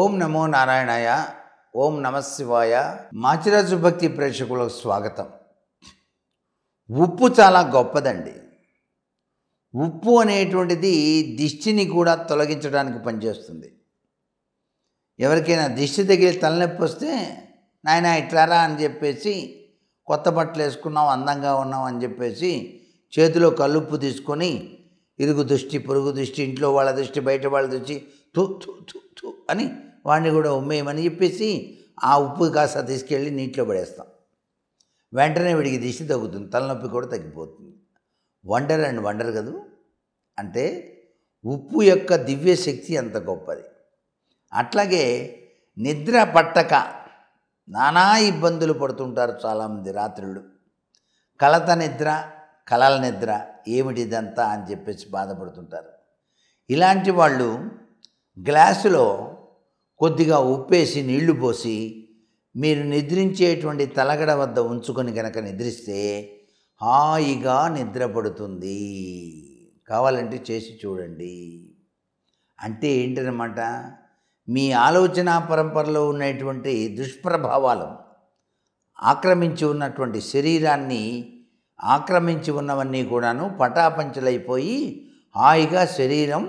ఓం నమో నారాయణాయ ఓం నమశివాయ మాచిరాజు భక్తి ప్రేక్షకులకు స్వాగతం ఉప్పు చాలా గొప్పదండి ఉప్పు అనేటువంటిది దిష్టిని కూడా తొలగించడానికి పనిచేస్తుంది ఎవరికైనా దిష్టి తగిలి తలనొప్పి వస్తే నాయన ఇట్లారా అని చెప్పేసి కొత్త బట్టలు వేసుకున్నాం అందంగా ఉన్నాం అని చెప్పేసి చేతిలో కల్లుప్పు తీసుకొని ఇరుగు దృష్టి పొరుగు దృష్టి ఇంట్లో వాళ్ళ దృష్టి బయట వాళ్ళ దృష్టి తూ తూ తూ అని వాడిని కూడా ఉమ్మేయమని చెప్పేసి ఆ ఉప్పు కాస్త తీసుకెళ్ళి నీటిలో పడేస్తాం వెంటనే వీడికి దిష్టి తగ్గుతుంది తలనొప్పి కూడా తగ్గిపోతుంది వండర్ అండ్ వండర్ కదూ అంటే ఉప్పు యొక్క దివ్య శక్తి అంత గొప్పది అట్లాగే నిద్ర పట్టక నానా ఇబ్బందులు పడుతుంటారు చాలామంది రాత్రులు కలత నిద్ర కలల నిద్ర ఏమిటిదంతా అని చెప్పేసి బాధపడుతుంటారు ఇలాంటి వాళ్ళు గ్లాసులో కొద్దిగా ఉప్పేసి నీళ్లు పోసి మీరు నిద్రించేటువంటి తలగడ వద్ద ఉంచుకొని కనుక నిద్రిస్తే హాయిగా నిద్రపడుతుంది కావాలంటే చేసి చూడండి అంటే ఏంటనమాట మీ ఆలోచన పరంపరలో ఉన్నటువంటి దుష్ప్రభావాలు ఆక్రమించి ఉన్నటువంటి శరీరాన్ని ఆక్రమించి ఉన్నవన్నీ కూడాను పటాపంచలైపోయి హాయిగా శరీరం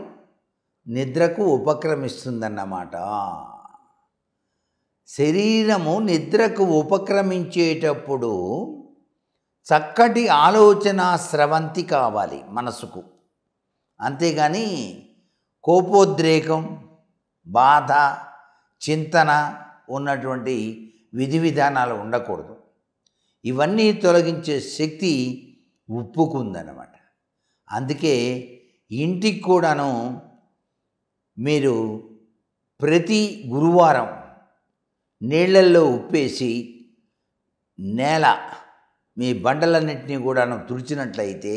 నిద్రకు ఉపక్రమిస్తుందన్నమాట శరీరము నిద్రకు ఉపక్రమించేటప్పుడు చక్కటి ఆలోచన స్రవంతి కావాలి మనసుకు అంతేగాని కోపోద్రేకం బాధ చింతన ఉన్నటువంటి విధి విధానాలు ఉండకూడదు ఇవన్నీ తొలగించే శక్తి ఉప్పుకుందనమాట అందుకే ఇంటికి కూడాను మీరు ప్రతి గురువారం నీళ్ళల్లో ఉప్పేసి నేల మీ బండలన్నింటినీ కూడాను తుడిచినట్లయితే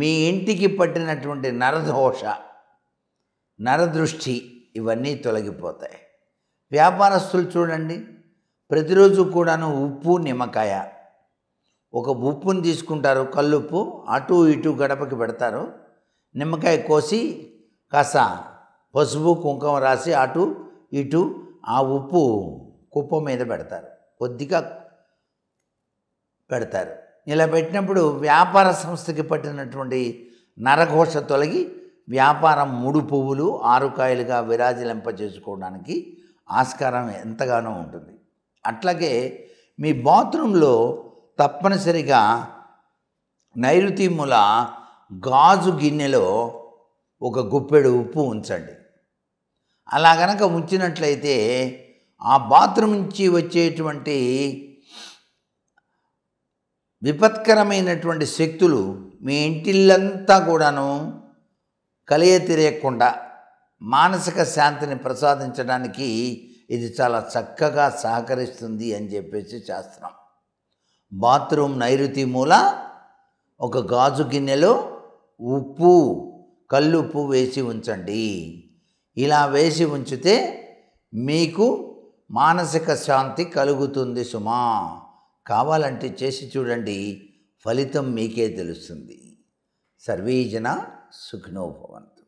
మీ ఇంటికి పట్టినటువంటి నరదోష నరదృష్టి ఇవన్నీ తొలగిపోతాయి వ్యాపారస్తులు చూడండి ప్రతిరోజు కూడాను ఉప్పు నిమ్మకాయ ఒక ఉప్పుని తీసుకుంటారు కల్లుప్పు అటు ఇటు గడపకి పెడతారు నిమ్మకాయ కోసి కాస్త పసుపు కుంకుమ రాసి అటు ఇటు ఆ ఉప్పు కుప్ప మీద పెడతారు కొద్దిగా పెడతారు ఇలా పెట్టినప్పుడు వ్యాపార సంస్థకి పట్టినటువంటి నరఘోష తొలగి వ్యాపారం మూడు పువ్వులు ఆరు కాయలుగా విరాజిలింప చేసుకోవడానికి ఆస్కారం ఎంతగానో ఉంటుంది అట్లాగే మీ బాత్రూంలో తప్పనిసరిగా నైరుతి మూల గాజు గిన్నెలో ఒక గుప్పెడు ఉప్పు ఉంచండి అలా గనక ఉంచినట్లయితే ఆ బాత్రూమ్ నుంచి వచ్చేటువంటి విపత్కరమైనటువంటి శక్తులు మీ ఇంటిల్లంతా కూడాను కలియ మానసిక శాంతిని ప్రసాదించడానికి ఇది చాలా చక్కగా సహకరిస్తుంది అని చెప్పేసి శాస్త్రం బాత్రూమ్ నైరుతి మూల ఒక గాజు గిన్నెలో ఉప్పు కల్లుప్పు వేసి ఉంచండి ఇలా వేసి ఉంచితే మీకు మానసిక శాంతి కలుగుతుంది సుమా కావాలంటే చేసి చూడండి ఫలితం మీకే తెలుస్తుంది సర్వీజన సుఖినోభవంతు